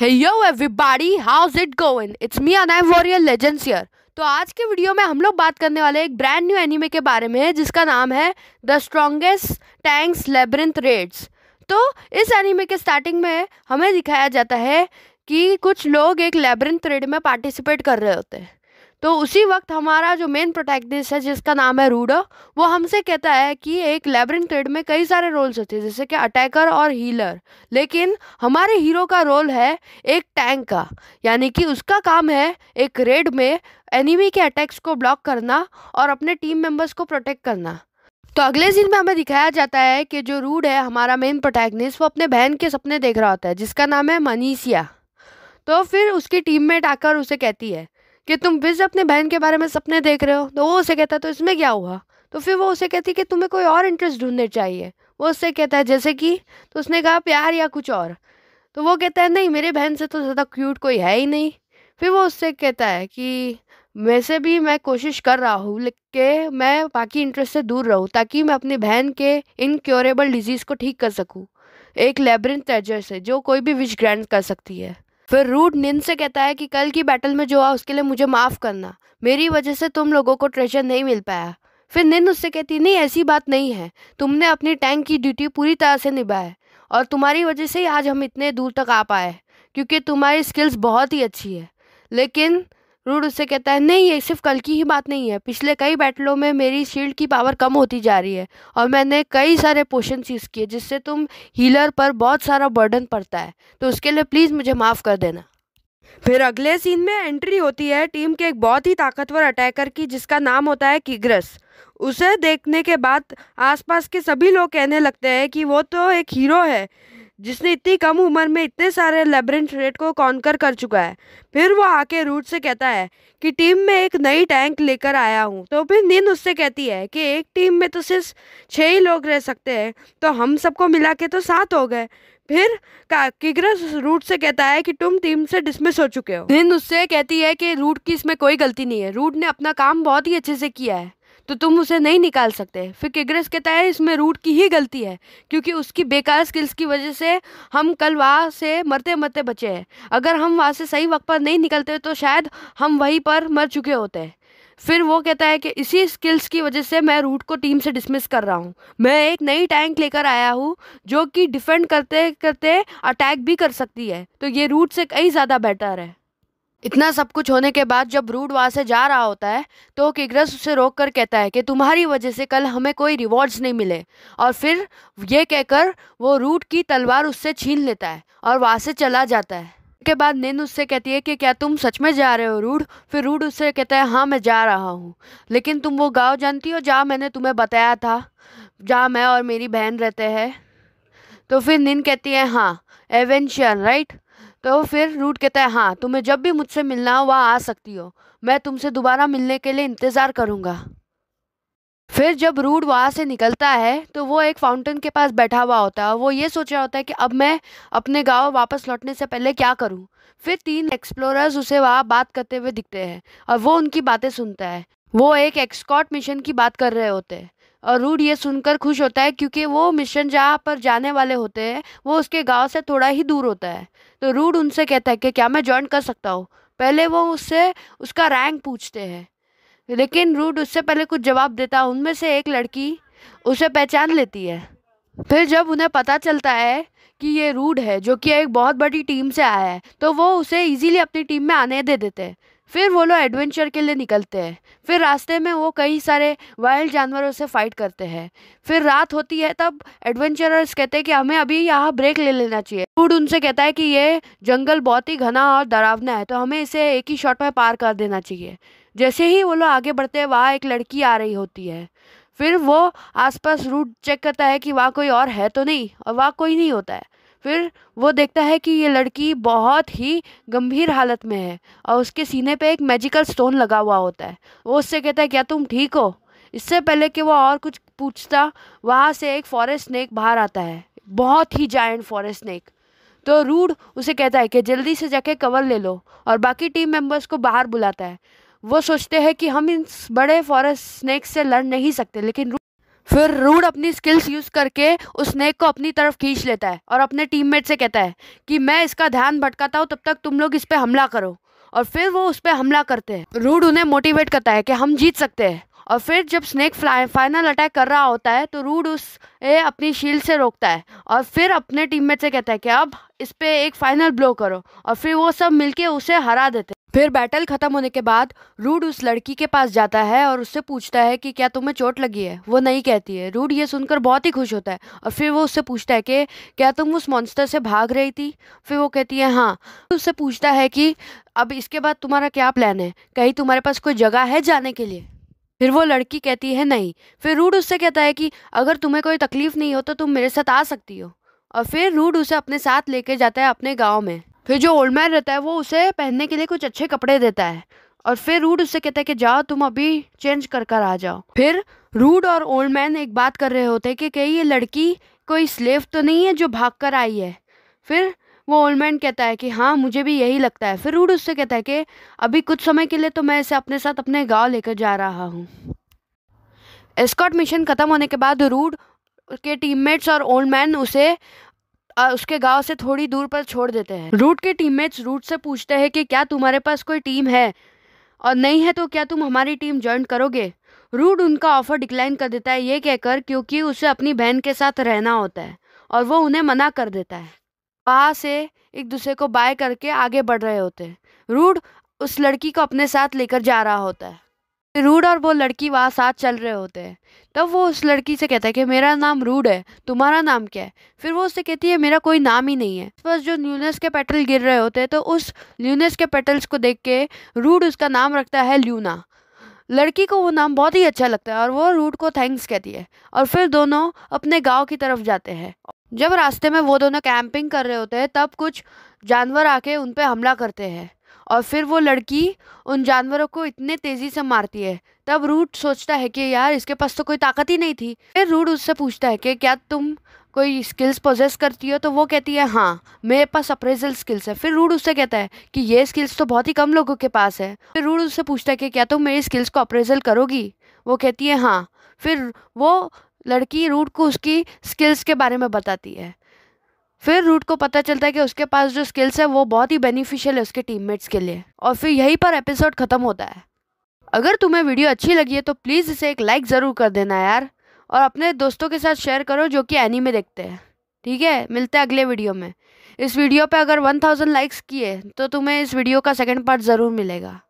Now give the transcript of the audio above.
हेयो everybody how is it going it's me अन I warrior legends here तो आज के वीडियो में हम लोग बात करने वाले एक ब्रांड न्यू एनिमे के बारे में है जिसका नाम है the strongest tanks labyrinth raids तो इस एनिमे के स्टार्टिंग में हमें दिखाया जाता है कि कुछ लोग एक लेबरिंथ रेड में पार्टिसिपेट कर रहे होते हैं तो उसी वक्त हमारा जो मेन प्रोटेक्टिस्ट है जिसका नाम है रूडो वो हमसे कहता है कि एक लेबरिन क्रेड में कई सारे रोल्स होते हैं जैसे कि अटैकर और हीलर लेकिन हमारे हीरो का रोल है एक टैंक का यानी कि उसका काम है एक रेड में एनिमी के अटैक्स को ब्लॉक करना और अपने टीम मेंबर्स को प्रोटेक्ट करना तो अगले सीन में हमें दिखाया जाता है कि जो रूड है हमारा मेन प्रोटैगनिस्ट वो अपने बहन के सपने देख रहा होता है जिसका नाम है मनीसिया तो फिर उसकी टीममेट आकर उसे कहती है कि तुम विज अपने बहन के बारे में सपने देख रहे हो तो वो उसे कहता है तो इसमें क्या हुआ तो फिर वो उसे कहती है कि तुम्हें कोई और इंटरेस्ट ढूंढने चाहिए वो उससे कहता है जैसे कि तो उसने कहा प्यार या कुछ और तो वो कहता है नहीं मेरे बहन से तो ज़्यादा क्यूट कोई है ही नहीं फिर वो उससे कहता है कि वैसे भी मैं कोशिश कर रहा हूँ कि मैं बाकी इंटरेस्ट से दूर रहूँ ताकि मैं अपनी बहन के इनक्योरेबल डिजीज़ को ठीक कर सकूँ एक लेबरिन ट्रेजर से जो कोई भी विश ग्रैंड कर सकती है फिर रूट निन से कहता है कि कल की बैटल में जो हुआ उसके लिए मुझे माफ़ करना मेरी वजह से तुम लोगों को ट्रेजर नहीं मिल पाया फिर निन उससे कहती नहीं ऐसी बात नहीं है तुमने अपनी टैंक की ड्यूटी पूरी तरह से निभाए और तुम्हारी वजह से ही आज हम इतने दूर तक आ पाए क्योंकि तुम्हारी स्किल्स बहुत ही अच्छी है लेकिन रूड उससे कहता है नहीं ये सिर्फ कल की ही बात नहीं है पिछले कई बैटलों में मेरी शील्ड की पावर कम होती जा रही है और मैंने कई सारे पोशंस यूज़ किए जिससे तुम हीलर पर बहुत सारा बर्डन पड़ता है तो उसके लिए प्लीज़ मुझे माफ़ कर देना फिर अगले सीन में एंट्री होती है टीम के एक बहुत ही ताकतवर अटैकर की जिसका नाम होता है किग्रस उसे देखने के बाद आसपास के सभी लोग कहने लगते हैं कि वो तो एक हीरो है जिसने इतनी कम उम्र में इतने सारे लेबरेंट रेट को कॉन्कर कर चुका है फिर वो आके रूट से कहता है कि टीम में एक नई टैंक लेकर आया हूँ तो फिर नींद उससे कहती है कि एक टीम में तो सिर्फ छः ही लोग रह सकते हैं तो हम सबको मिला के तो सात हो गए फिर किग्रस रूट से कहता है कि तुम टीम से डिसमिस हो चुके हो नींद उससे कहती है कि रूट की इसमें कोई गलती नहीं है रूट ने अपना काम बहुत ही अच्छे से किया है तो तुम उसे नहीं निकाल सकते फिर किग्रेस कहता है इसमें रूट की ही गलती है क्योंकि उसकी बेकार स्किल्स की वजह से हम कल वहाँ से मरते मरते बचे हैं अगर हम वहाँ से सही वक्त पर नहीं निकलते तो शायद हम वहीं पर मर चुके होते हैं फिर वो कहता है कि इसी स्किल्स की वजह से मैं रूट को टीम से डिसमिस कर रहा हूँ मैं एक नई टैंक लेकर आया हूँ जो कि डिफेंड करते करते अटैक भी कर सकती है तो ये रूट से कई ज़्यादा बेटर है इतना सब कुछ होने के बाद जब रूड वहाँ से जा रहा होता है तो किग्रस उसे रोक कर कहता है कि तुम्हारी वजह से कल हमें कोई रिवॉर्ड्स नहीं मिले और फिर ये कहकर वो रूड की तलवार उससे छीन लेता है और वहाँ से चला जाता है के बाद निंद उससे कहती है कि क्या तुम सच में जा रहे हो रूड फिर रूड उससे कहता है हाँ मैं जा रहा हूँ लेकिन तुम वो गाँव जानती हो जहाँ मैंने तुम्हें बताया था जहाँ मैं और मेरी बहन रहते हैं तो फिर निंद कहती है हाँ एवेंशियन राइट तो फिर रूट कहता है हाँ तुम्हें जब भी मुझसे मिलना हो वहाँ आ सकती हो मैं तुमसे दोबारा मिलने के लिए इंतज़ार करूँगा फिर जब रूट वहाँ से निकलता है तो वो एक फाउंटेन के पास बैठा हुआ होता है वो ये सोच रहा होता है कि अब मैं अपने गांव वापस लौटने से पहले क्या करूँ फिर तीन एक्सप्लोरर्स उसे वहाँ बात करते हुए दिखते हैं और वो उनकी बातें सुनता है वो एक एक्सकॉट मिशन की बात कर रहे होते हैं और रूड ये सुनकर खुश होता है क्योंकि वो मिशन जहाँ पर जाने वाले होते हैं वो उसके गांव से थोड़ा ही दूर होता है तो रूड उनसे कहता है कि क्या मैं ज्वाइन कर सकता हूँ पहले वो उससे उसका रैंक पूछते हैं लेकिन रूड उससे पहले कुछ जवाब देता उनमें से एक लड़की उसे पहचान लेती है फिर जब उन्हें पता चलता है कि ये रूड है जो कि एक बहुत बड़ी टीम से आया है तो वो उसे इजीली अपनी टीम में आने दे देते हैं फिर वो लोग एडवेंचर के लिए निकलते हैं फिर रास्ते में वो कई सारे वाइल्ड जानवरों से फाइट करते हैं फिर रात होती है तब एडवेंचरर्स कहते हैं कि हमें अभी यहाँ ब्रेक ले लेना चाहिए फूड उनसे कहता है कि ये जंगल बहुत ही घना और डरावना है तो हमें इसे एक ही शॉट में पार कर देना चाहिए जैसे ही वो लोग आगे बढ़ते हैं वहाँ एक लड़की आ रही होती है फिर वो आसपास रूट चेक करता है कि वहाँ कोई और है तो नहीं और वहाँ कोई नहीं होता है फिर वो देखता है कि ये लड़की बहुत ही गंभीर हालत में है और उसके सीने पे एक मैजिकल स्टोन लगा हुआ होता है वो उससे कहता है क्या तुम ठीक हो इससे पहले कि वो और कुछ पूछता वहाँ से एक फॉरेस्ट स्नैक बाहर आता है बहुत ही जायंट फॉरेस्ट स्नैक तो रूड उसे कहता है कि जल्दी से जाके कवर ले लो और बाकी टीम मेंबर्स को बाहर बुलाता है वो सोचते हैं कि हम इन बड़े फॉरेस्ट स्नैक से लड़ नहीं सकते लेकिन फिर रूड अपनी स्किल्स यूज़ करके उस स्नेक को अपनी तरफ खींच लेता है और अपने टीममेट से कहता है कि मैं इसका ध्यान भटकाता हूँ तब तक तुम लोग इस पर हमला करो और फिर वो उस पर हमला करते हैं रूड उन्हें मोटिवेट करता है कि हम जीत सकते हैं और फिर जब स्नेक फाइनल अटैक कर रहा होता है तो रूड उस ए, अपनी शील्ड से रोकता है और फिर अपने टीममेट से कहता है कि अब इस पर एक फाइनल ब्लो करो और फिर वो सब मिलके उसे हरा देते फिर बैटल ख़त्म होने के बाद रूड उस लड़की के पास जाता है और उससे पूछता है कि क्या तुम्हें चोट लगी है वो नहीं कहती है रूड ये सुनकर बहुत ही खुश होता है और फिर वो उससे पूछता है कि क्या तुम उस मॉन्स्टर से भाग रही थी फिर वो कहती है हाँ उससे पूछता है कि अब इसके बाद तुम्हारा क्या प्लान है कहीं तुम्हारे पास कोई जगह है जाने के लिए फिर वो लड़की कहती है नहीं फिर रूड उससे कहता है कि अगर तुम्हें कोई तकलीफ़ नहीं हो तो तुम मेरे साथ आ सकती हो और फिर रूड उसे अपने साथ लेके जाता है अपने गाँव में फिर जो ओल्ड मैन रहता है वो उसे पहनने के लिए कुछ अच्छे कपड़े देता है और फिर रूड उससे कहता है कि जाओ तुम अभी चेंज कर कर आ जाओ फिर रूड और ओल्ड मैन एक बात कर रहे होते हैं कि कहीं ये लड़की कोई स्लेव तो नहीं है जो भाग कर आई है फिर वो ओल्ड मैन कहता है कि हाँ मुझे भी यही लगता है फिर रूड उससे कहता है कि अभी कुछ समय के लिए तो मैं इसे अपने साथ अपने गांव लेकर जा रहा हूँ एस्कॉट मिशन ख़त्म होने के बाद रूड के टीममेट्स और ओल्ड मैन उसे उसके गांव से थोड़ी दूर पर छोड़ देते हैं रूट के टीममेट्स रूट से पूछते हैं कि क्या तुम्हारे पास कोई टीम है और नहीं है तो क्या तुम हमारी टीम ज्वाइन करोगे रूट उनका ऑफर डिक्लाइन कर देता है ये कहकर क्योंकि उसे अपनी बहन के साथ रहना होता है और वो उन्हें मना कर देता है वहाँ से एक दूसरे को बाय करके आगे बढ़ रहे होते हैं रूड उस लड़की को अपने साथ लेकर जा रहा होता है रूड और वो लड़की वहाँ साथ चल रहे होते हैं तब वो उस लड़की से कहता है कि मेरा नाम रूड है तुम्हारा नाम क्या है फिर वो उससे कहती है मेरा कोई नाम ही नहीं है बस जो ल्यूनस के पेटल गिर रहे होते हैं तो उस ल्यूनस के पेटल्स को देख के रूड उसका नाम रखता है ल्यूना लड़की को वो नाम बहुत ही अच्छा लगता है और वो रूट को थैंक्स कहती है और फिर दोनों अपने गांव की तरफ जाते हैं जब रास्ते में वो दोनों कैंपिंग कर रहे होते हैं तब कुछ जानवर आके उन पर हमला करते हैं और फिर वो लड़की उन जानवरों को इतने तेज़ी से मारती है तब रूट सोचता है कि यार इसके पास तो कोई ताकत ही नहीं थी फिर रूट उससे पूछता है कि क्या तुम कोई स्किल्स पोजेस करती हो तो वो कहती है हाँ मेरे पास अप्रेजल स्किल्स है फिर रूड उससे कहता है कि ये स्किल्स तो बहुत ही कम लोगों के पास है फिर रूड उससे पूछता है कि क्या तुम तो मेरी स्किल्स को अप्रेजल करोगी वो कहती है हाँ फिर वो लड़की रूड को उसकी स्किल्स के बारे में बताती है फिर रूट को पता चलता है कि उसके पास जो स्किल्स है वो बहुत ही बेनिफिशियल है उसके टीममेट्स के लिए और फिर यहीं पर एपिसोड ख़त्म होता है अगर तुम्हें वीडियो अच्छी लगी है तो प्लीज़ इसे एक लाइक ज़रूर कर देना यार और अपने दोस्तों के साथ शेयर करो जो कि एनीमे देखते हैं ठीक है मिलते हैं अगले वीडियो में इस वीडियो पे अगर 1000 लाइक्स किए तो तुम्हें इस वीडियो का सेकंड पार्ट ज़रूर मिलेगा